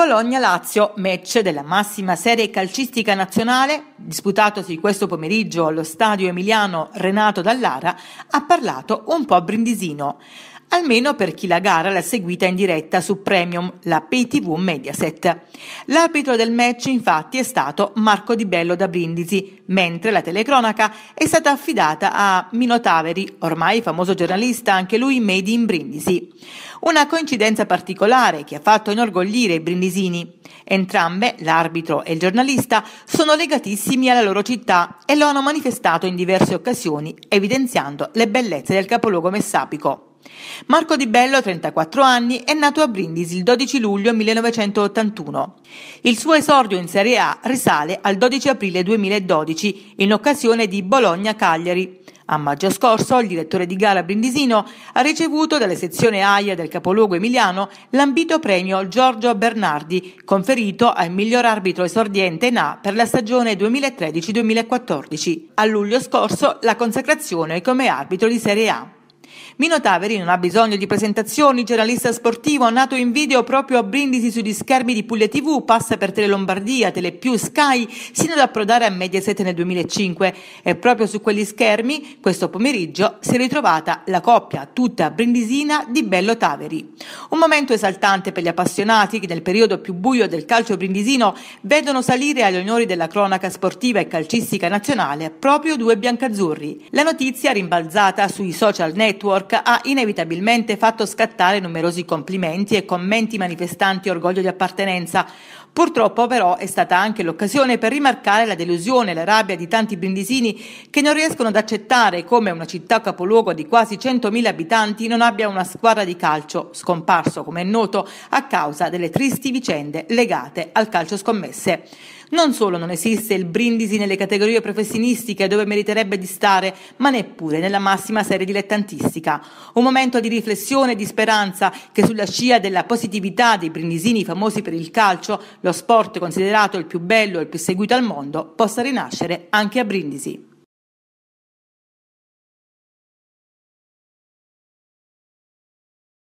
Bologna-Lazio, match della massima serie calcistica nazionale, disputatosi questo pomeriggio allo stadio emiliano Renato Dallara, ha parlato un po' a brindisino, almeno per chi la gara l'ha seguita in diretta su Premium, la PTV Mediaset. L'arbitro del match infatti è stato Marco Di Bello da Brindisi, mentre la telecronaca è stata affidata a Mino Taveri, ormai famoso giornalista anche lui made in Brindisi. Una coincidenza particolare che ha fatto inorgoglire i brindisini. Entrambe, l'arbitro e il giornalista, sono legatissimi alla loro città e lo hanno manifestato in diverse occasioni, evidenziando le bellezze del capoluogo messapico. Marco Di Bello, 34 anni, è nato a Brindisi il 12 luglio 1981. Il suo esordio in Serie A risale al 12 aprile 2012 in occasione di Bologna-Cagliari. A maggio scorso il direttore di gara Brindisino ha ricevuto dalle sezioni AIA del capoluogo emiliano l'ambito premio Giorgio Bernardi, conferito al miglior arbitro esordiente in A per la stagione 2013-2014. A luglio scorso la consacrazione come arbitro di Serie A. Mino Taveri non ha bisogno di presentazioni, giornalista sportivo, nato in video proprio a Brindisi sugli schermi di Puglia TV, passa per Tele Lombardia, Tele Sky, sino ad approdare a Mediaset nel 2005. E proprio su quegli schermi, questo pomeriggio, si è ritrovata la coppia tutta brindisina di Bello Taveri. Un momento esaltante per gli appassionati che nel periodo più buio del calcio brindisino vedono salire agli onori della cronaca sportiva e calcistica nazionale proprio due biancazzurri. La notizia rimbalzata sui social net Network ha inevitabilmente fatto scattare numerosi complimenti e commenti manifestanti orgoglio di appartenenza. Purtroppo però è stata anche l'occasione per rimarcare la delusione e la rabbia di tanti brindisini che non riescono ad accettare come una città capoluogo di quasi 100.000 abitanti non abbia una squadra di calcio, scomparso come è noto a causa delle tristi vicende legate al calcio scommesse. Non solo non esiste il brindisi nelle categorie professionistiche dove meriterebbe di stare, ma neppure nella massima serie dilettantistica. Un momento di riflessione e di speranza che sulla scia della positività dei brindisini famosi per il calcio, lo sport considerato il più bello e il più seguito al mondo, possa rinascere anche a Brindisi.